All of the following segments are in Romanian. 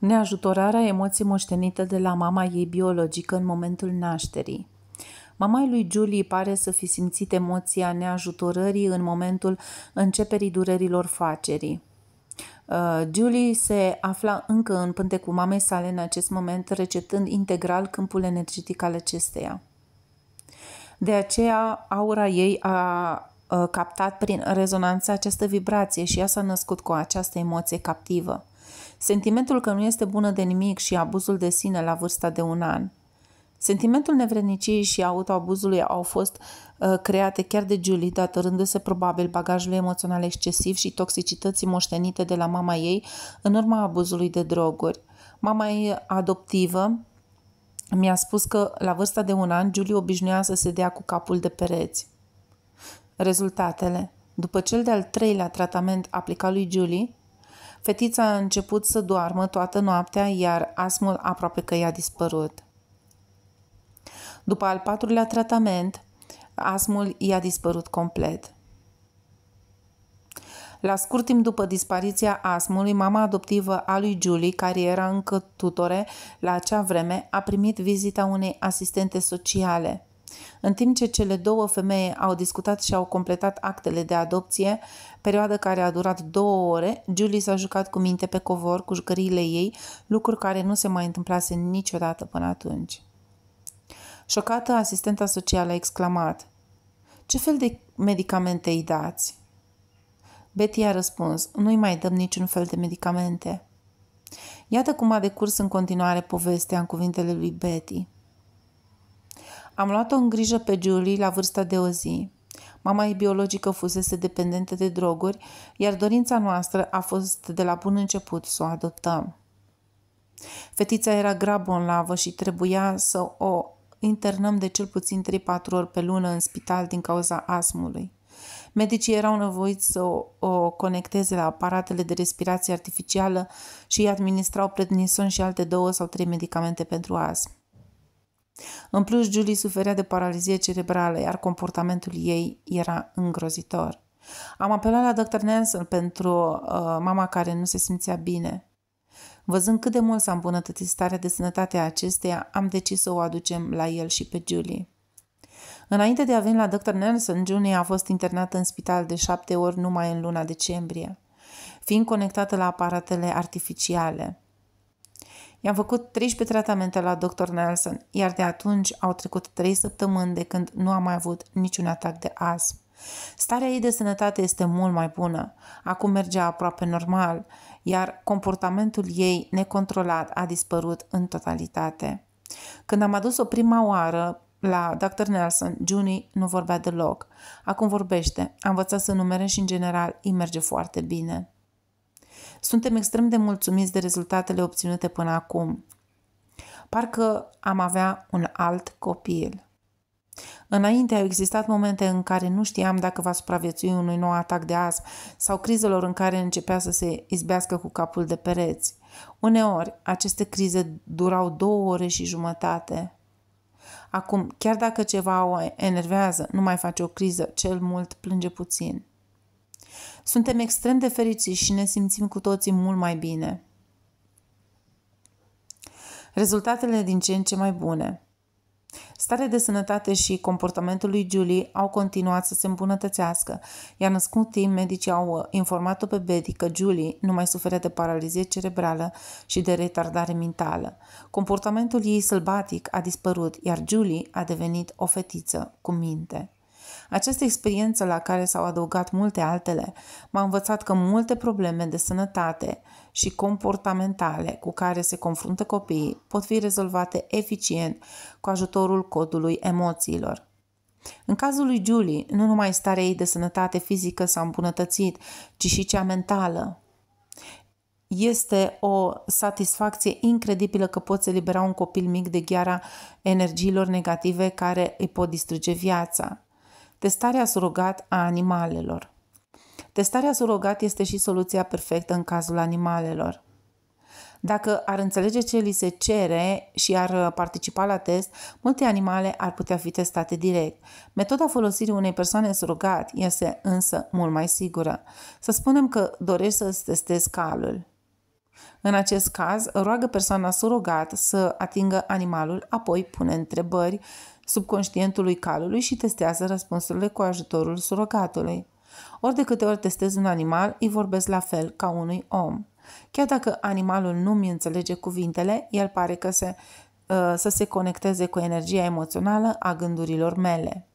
neajutorarea emoției moștenite de la mama ei biologică în momentul nașterii. Mama lui Julie pare să fi simțit emoția neajutorării în momentul începerii durerilor facerii. Uh, Julie se afla încă în pânte cu mamei sale în acest moment, recetând integral câmpul energetic al acesteia. De aceea, aura ei a uh, captat prin rezonanță această vibrație și ea s-a născut cu această emoție captivă. Sentimentul că nu este bună de nimic și abuzul de sine la vârsta de un an. Sentimentul nevredniciei și autoabuzului au fost uh, create chiar de Julie, datorându-se probabil bagajului emoțional excesiv și toxicității moștenite de la mama ei în urma abuzului de droguri. Mama ei adoptivă mi-a spus că la vârsta de un an Julie obișnuia să se dea cu capul de pereți. Rezultatele După cel de-al treilea tratament aplicat lui Julie, Fetița a început să doarmă toată noaptea, iar asmul aproape că i-a dispărut. După al patrulea tratament, asmul i-a dispărut complet. La scurt timp după dispariția asmului, mama adoptivă a lui Julie, care era încă tutore la acea vreme, a primit vizita unei asistente sociale – în timp ce cele două femei au discutat și au completat actele de adopție, perioadă care a durat două ore, Julie s-a jucat cu minte pe covor cu jucăriile ei, lucruri care nu se mai întâmplase niciodată până atunci. Șocată, asistenta socială a exclamat Ce fel de medicamente îi dați? Betty a răspuns, nu-i mai dăm niciun fel de medicamente. Iată cum a decurs în continuare povestea în cuvintele lui Betty – am luat-o în grijă pe Julie la vârsta de o zi. Mama ei biologică fusese dependentă de droguri, iar dorința noastră a fost de la bun început să o adoptăm. Fetița era grabă în lavă și trebuia să o internăm de cel puțin 3-4 ori pe lună în spital din cauza asmului. Medicii erau nevoiți să o, conecteze la aparatele de respirație artificială și îi administrau prednison și alte două sau trei medicamente pentru asm. În plus, Julie suferea de paralizie cerebrală, iar comportamentul ei era îngrozitor. Am apelat la Dr. Nelson pentru uh, mama care nu se simțea bine. Văzând cât de mult s-a îmbunătățit starea de sănătate a acesteia, am decis să o aducem la el și pe Julie. Înainte de a veni la Dr. Nelson, Julie a fost internată în spital de șapte ori numai în luna decembrie, fiind conectată la aparatele artificiale. I-am făcut 13 tratamente la Dr. Nelson, iar de atunci au trecut 3 săptămâni de când nu am mai avut niciun atac de azm. Starea ei de sănătate este mult mai bună. Acum merge aproape normal, iar comportamentul ei necontrolat a dispărut în totalitate. Când am adus-o prima oară la Dr. Nelson, Juni nu vorbea deloc. Acum vorbește, a învățat să numere și în general îi merge foarte bine. Suntem extrem de mulțumiți de rezultatele obținute până acum. Parcă am avea un alt copil. Înainte au existat momente în care nu știam dacă va supraviețui unui nou atac de asp sau crizelor în care începea să se izbească cu capul de pereți. Uneori, aceste crize durau două ore și jumătate. Acum, chiar dacă ceva o enervează, nu mai face o criză, cel mult plânge puțin. Suntem extrem de fericiți și ne simțim cu toții mult mai bine. Rezultatele din ce în ce mai bune. Starea de sănătate și comportamentul lui Julie au continuat să se îmbunătățească, iar în scurt timp medicii au uh, informat-o pe Betty că Julie nu mai suferă de paralizie cerebrală și de retardare mentală. Comportamentul ei sălbatic a dispărut, iar Julie a devenit o fetiță cu minte. Această experiență la care s-au adăugat multe altele m-a învățat că multe probleme de sănătate și comportamentale cu care se confruntă copiii pot fi rezolvate eficient cu ajutorul codului emoțiilor. În cazul lui Julie, nu numai starea ei de sănătate fizică s-a îmbunătățit, ci și cea mentală. Este o satisfacție incredibilă că poți elibera un copil mic de gheara energiilor negative care îi pot distruge viața. Testarea surogat a animalelor. Testarea surogat este și soluția perfectă în cazul animalelor. Dacă ar înțelege ce li se cere și ar uh, participa la test, multe animale ar putea fi testate direct. Metoda folosirii unei persoane surogat este însă mult mai sigură. Să spunem că dorești să-ți testezi calul. În acest caz, roagă persoana surogat să atingă animalul, apoi pune întrebări subconștientului calului și testează răspunsurile cu ajutorul surogatului. Ori de câte ori testez un animal, îi vorbesc la fel ca unui om. Chiar dacă animalul nu-mi înțelege cuvintele, el pare că se, uh, să se conecteze cu energia emoțională a gândurilor mele.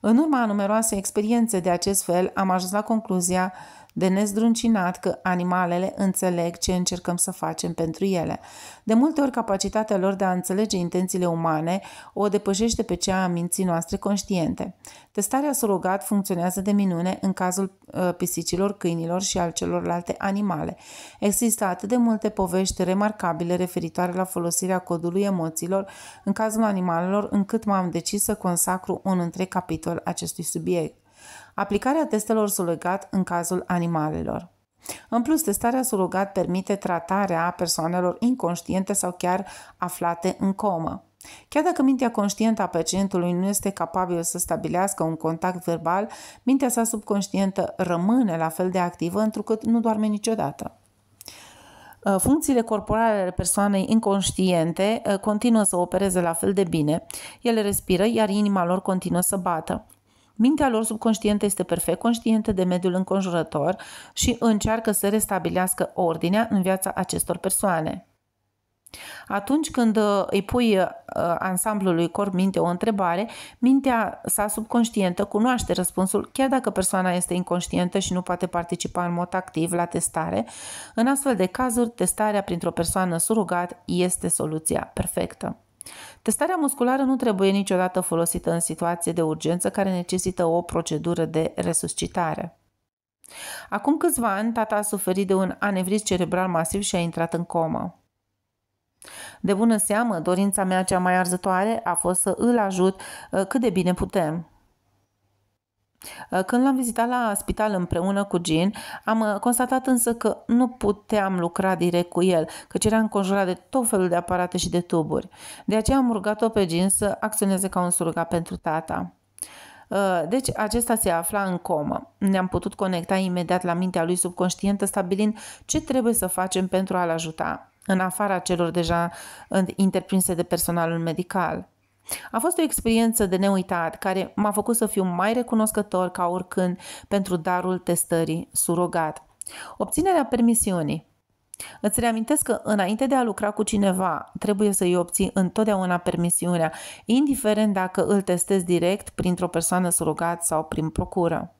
În urma a numeroase experiențe de acest fel, am ajuns la concluzia de nezdruncinat că animalele înțeleg ce încercăm să facem pentru ele. De multe ori, capacitatea lor de a înțelege intențiile umane o depășește pe cea a minții noastre conștiente. Testarea surogat funcționează de minune în cazul ă, pisicilor, câinilor și al celorlalte animale. Există atât de multe povești remarcabile referitoare la folosirea codului emoțiilor în cazul animalelor, încât m-am decis să consacru un întreg capitol acestui subiect aplicarea testelor surogat în cazul animalelor. În plus, testarea surogat permite tratarea persoanelor inconștiente sau chiar aflate în comă. Chiar dacă mintea conștientă a pacientului nu este capabilă să stabilească un contact verbal, mintea sa subconștientă rămâne la fel de activă întrucât nu doarme niciodată. Uh, funcțiile corporale ale persoanei inconștiente uh, continuă să opereze la fel de bine, ele respiră, iar inima lor continuă să bată. Mintea lor subconștientă este perfect conștientă de mediul înconjurător și încearcă să restabilească ordinea în viața acestor persoane. Atunci când uh, îi pui uh, ansamblului corp-minte o întrebare, mintea sa subconștientă cunoaște răspunsul, chiar dacă persoana este inconștientă și nu poate participa în mod activ la testare. În astfel de cazuri, testarea printr-o persoană surugat este soluția perfectă. Testarea musculară nu trebuie niciodată folosită în situație de urgență care necesită o procedură de resuscitare. Acum câțiva ani, tata a suferit de un anevriz cerebral masiv și a intrat în comă. De bună seamă, dorința mea cea mai arzătoare a fost să îl ajut uh, cât de bine putem. Uh, când l-am vizitat la spital împreună cu Jean, am uh, constatat însă că nu puteam lucra direct cu el, căci era înconjurat de tot felul de aparate și de tuburi. De aceea am rugat-o pe Jean să acționeze ca un surrogat pentru tata. Uh, deci acesta se afla în comă. Ne-am putut conecta imediat la mintea lui subconștientă stabilind ce trebuie să facem pentru a-l ajuta, în afara celor deja interprinse de personalul medical. A fost o experiență de neuitat care m-a făcut să fiu mai recunoscător ca oricând pentru darul testării surogat. Obținerea permisiunii Îți reamintesc că înainte de a lucra cu cineva, trebuie să-i obții întotdeauna permisiunea, indiferent dacă îl testezi direct printr-o persoană surogat sau prin procură.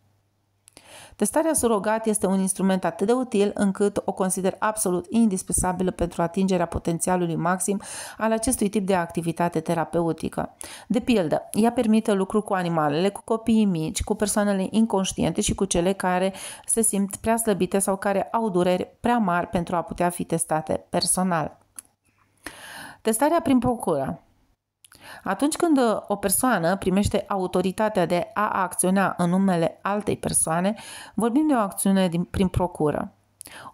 Testarea surogat este un instrument atât de util încât o consider absolut indispensabilă pentru atingerea potențialului maxim al acestui tip de activitate terapeutică. De pildă, ea permite lucru cu animalele, cu copiii mici, cu persoanele inconștiente și cu cele care se simt prea slăbite sau care au dureri prea mari pentru a putea fi testate personal. Testarea prin procură atunci când o persoană primește autoritatea de a acționa în numele altei persoane, vorbim de o acțiune din, prin procură.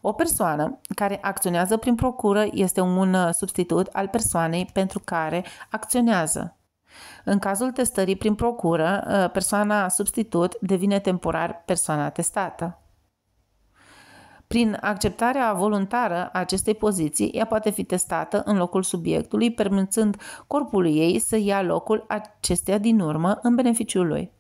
O persoană care acționează prin procură este un uh, substitut al persoanei pentru care acționează. În cazul testării prin procură, uh, persoana substitut devine temporar persoana testată. Prin acceptarea voluntară a acestei poziții, ea poate fi testată în locul subiectului, permițând corpului ei să ia locul acesteia din urmă în beneficiul lui.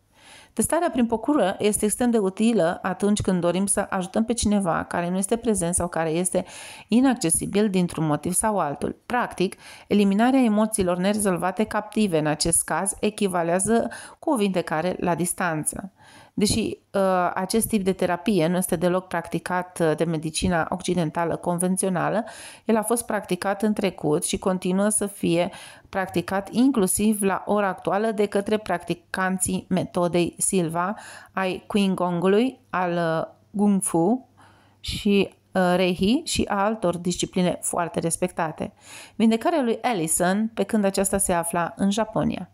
Testarea prin procură este extrem de utilă atunci când dorim să ajutăm pe cineva care nu este prezent sau care este inaccesibil dintr-un motiv sau altul. Practic, eliminarea emoțiilor nerezolvate captive în acest caz echivalează cu o vindecare la distanță. Deși uh, acest tip de terapie nu este deloc practicat uh, de medicina occidentală convențională, el a fost practicat în trecut și continuă să fie practicat inclusiv la ora actuală de către practicanții metodei Silva ai Qinggongului, al Kung uh, Fu și Rehi și a altor discipline foarte respectate. Vindecarea lui Ellison pe când aceasta se afla în Japonia.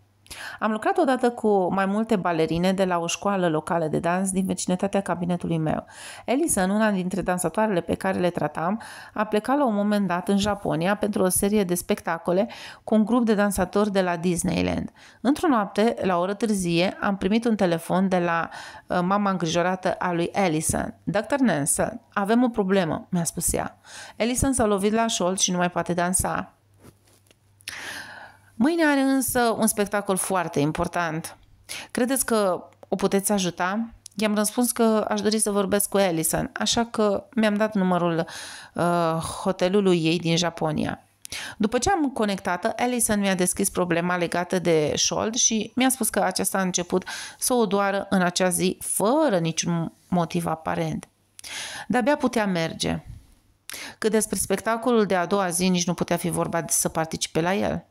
Am lucrat odată cu mai multe balerine de la o școală locală de dans din vecinătatea cabinetului meu. Alison, una dintre dansatoarele pe care le tratam, a plecat la un moment dat în Japonia pentru o serie de spectacole cu un grup de dansatori de la Disneyland. Într-o noapte, la o oră târzie, am primit un telefon de la uh, mama îngrijorată a lui Alison. Dr. Nansen, avem o problemă, mi-a spus ea. Alison s-a lovit la șol și nu mai poate dansa. Mâine are însă un spectacol foarte important. Credeți că o puteți ajuta? I-am răspuns că aș dori să vorbesc cu Alison, așa că mi-am dat numărul uh, hotelului ei din Japonia. După ce am conectat, Alison mi-a deschis problema legată de șold și mi-a spus că aceasta a început să o doară în acea zi fără niciun motiv aparent. De-abia putea merge. Cât despre spectacolul de a doua zi nici nu putea fi vorba să participe la el.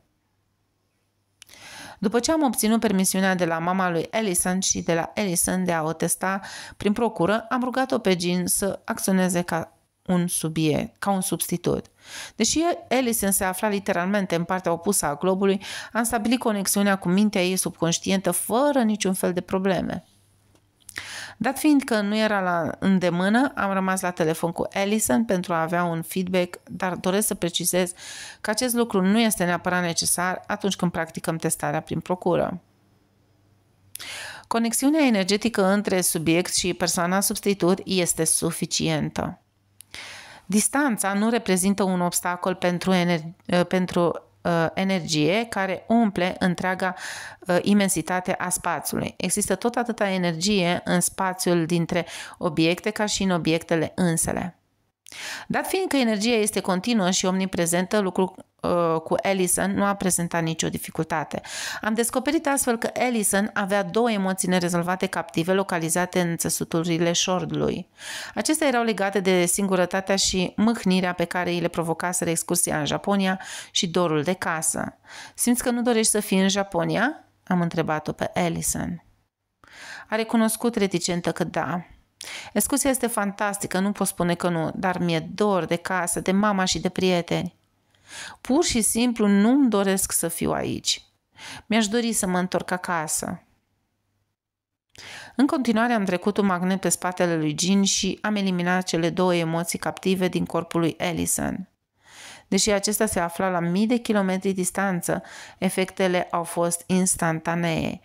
După ce am obținut permisiunea de la mama lui Ellison și de la Ellison de a o testa prin procură, am rugat-o pe Jean să acționeze ca un subie, ca un substitut. Deși Ellison se afla literalmente în partea opusă a globului, am stabilit conexiunea cu mintea ei subconștientă fără niciun fel de probleme. Dat fiind că nu era la îndemână, am rămas la telefon cu Allison pentru a avea un feedback, dar doresc să precizez că acest lucru nu este neapărat necesar atunci când practicăm testarea prin procură. Conexiunea energetică între subiect și persoana substitut este suficientă. Distanța nu reprezintă un obstacol pentru, ener- pentru uh, energie care umple întreaga uh, imensitate a spațiului. Există tot atâta energie în spațiul dintre obiecte ca și în obiectele însele fiind că energia este continuă și omniprezentă, lucru uh, cu Ellison nu a prezentat nicio dificultate. Am descoperit astfel că Ellison avea două emoții nerezolvate captive localizate în țesuturile șordului. Acestea erau legate de singurătatea și mâhnirea pe care îi le provocaseră excursia în Japonia și dorul de casă. Simți că nu dorești să fii în Japonia? Am întrebat-o pe Ellison. A recunoscut reticentă că da, Excursia este fantastică, nu pot spune că nu, dar mi-e dor de casă, de mama și de prieteni. Pur și simplu nu-mi doresc să fiu aici. Mi-aș dori să mă întorc acasă. În continuare am trecut un magnet pe spatele lui Jean și am eliminat cele două emoții captive din corpul lui Ellison. Deși acesta se afla la mii de kilometri distanță, efectele au fost instantanee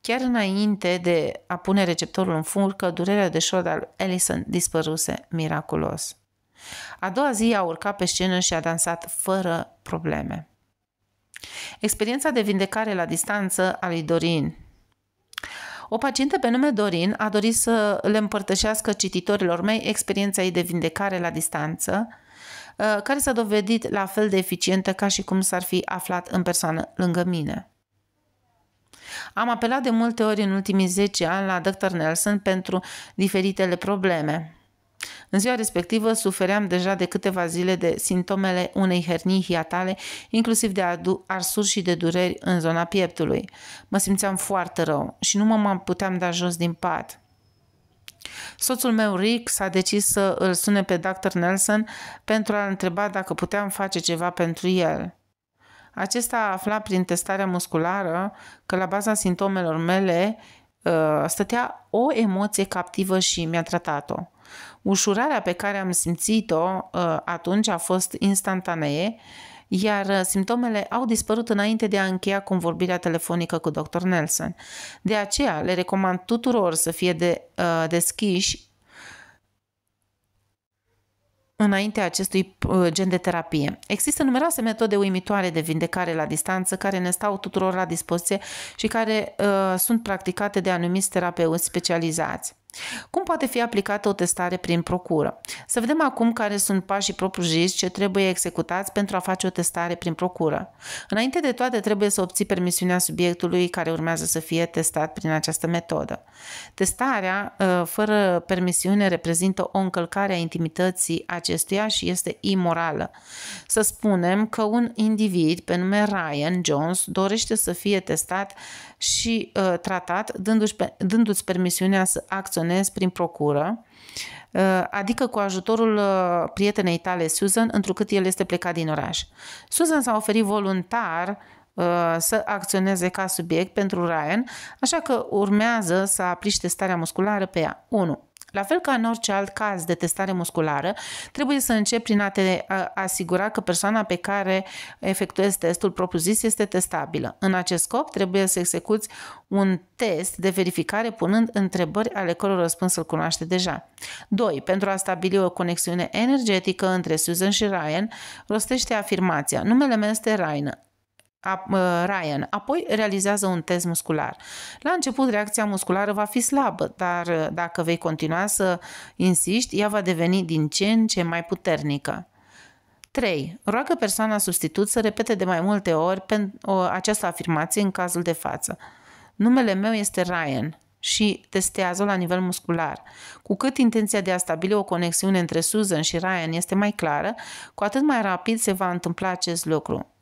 Chiar înainte de a pune receptorul în furcă, durerea de șod al Ellison dispăruse miraculos. A doua zi a urcat pe scenă și a dansat fără probleme. Experiența de vindecare la distanță a lui Dorin o pacientă pe nume Dorin a dorit să le împărtășească cititorilor mei experiența ei de vindecare la distanță, uh, care s-a dovedit la fel de eficientă ca și cum s-ar fi aflat în persoană lângă mine. Am apelat de multe ori în ultimii 10 ani la Dr. Nelson pentru diferitele probleme. În ziua respectivă sufeream deja de câteva zile de simptomele unei hernii hiatale, inclusiv de arsuri și de dureri în zona pieptului. Mă simțeam foarte rău și nu mă puteam da jos din pat. Soțul meu, Rick, s-a decis să îl sune pe Dr. Nelson pentru a-l întreba dacă puteam face ceva pentru el. Acesta a aflat prin testarea musculară că la baza simptomelor mele ă, stătea o emoție captivă și mi-a tratat-o. Ușurarea pe care am simțit-o ă, atunci a fost instantanee, iar simptomele au dispărut înainte de a încheia convorbirea telefonică cu dr. Nelson. De aceea le recomand tuturor să fie de, ă, deschiși înaintea acestui uh, gen de terapie. Există numeroase metode uimitoare de vindecare la distanță care ne stau tuturor la dispoziție și care uh, sunt practicate de anumiți terapeuți specializați. Cum poate fi aplicată o testare prin procură? Să vedem acum care sunt pașii propriu zis ce trebuie executați pentru a face o testare prin procură. Înainte de toate, trebuie să obții permisiunea subiectului care urmează să fie testat prin această metodă. Testarea ă, fără permisiune reprezintă o încălcare a intimității acestuia și este imorală. Să spunem că un individ pe nume Ryan Jones dorește să fie testat și uh, tratat dându-și, dându permisiunea să acționeze soluționezi prin procură, uh, adică cu ajutorul uh, prietenei tale, Susan, întrucât el este plecat din oraș. Susan s-a oferit voluntar uh, să acționeze ca subiect pentru Ryan, așa că urmează să apliște testarea musculară pe ea. 1. La fel ca în orice alt caz de testare musculară, trebuie să începi prin a te asigura că persoana pe care efectuezi testul propriu-zis este testabilă. În acest scop, trebuie să execuți un test de verificare punând întrebări ale căror răspuns îl cunoaște deja. 2. Pentru a stabili o conexiune energetică între Susan și Ryan, rostește afirmația. Numele meu este Ryan. Ryan. Apoi realizează un test muscular. La început reacția musculară va fi slabă, dar uh, dacă vei continua să insiști, ea va deveni din ce în ce mai puternică. 3. Roagă persoana substitut să repete de mai multe ori această afirmație în cazul de față. Numele meu este Ryan și testează-o la nivel muscular. Cu cât intenția de a stabili o conexiune între Susan și Ryan este mai clară, cu atât mai rapid se va întâmpla acest lucru.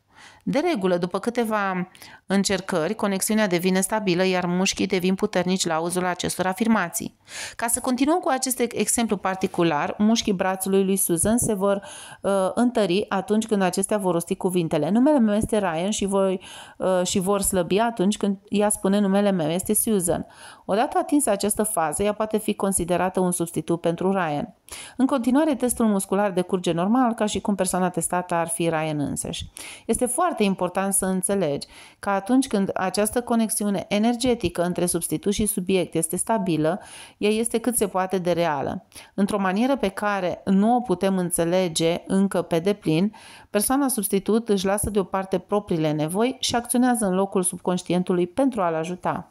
De regulă, după câteva Încercări. conexiunea devine stabilă, iar mușchii devin puternici la uzul acestor afirmații. Ca să continuăm cu acest exemplu particular, mușchii brațului lui Susan se vor uh, întări atunci când acestea vor rosti cuvintele. Numele meu este Ryan și, voi, uh, și vor slăbi atunci când ea spune numele meu este Susan. Odată atinsă această fază, ea poate fi considerată un substitut pentru Ryan. În continuare, testul muscular decurge normal, ca și cum persoana testată ar fi Ryan însăși. Este foarte important să înțelegi că atunci când această conexiune energetică între substitut și subiect este stabilă, ea este cât se poate de reală. Într-o manieră pe care nu o putem înțelege încă pe deplin, persoana substitut își lasă deoparte propriile nevoi și acționează în locul subconștientului pentru a-l ajuta.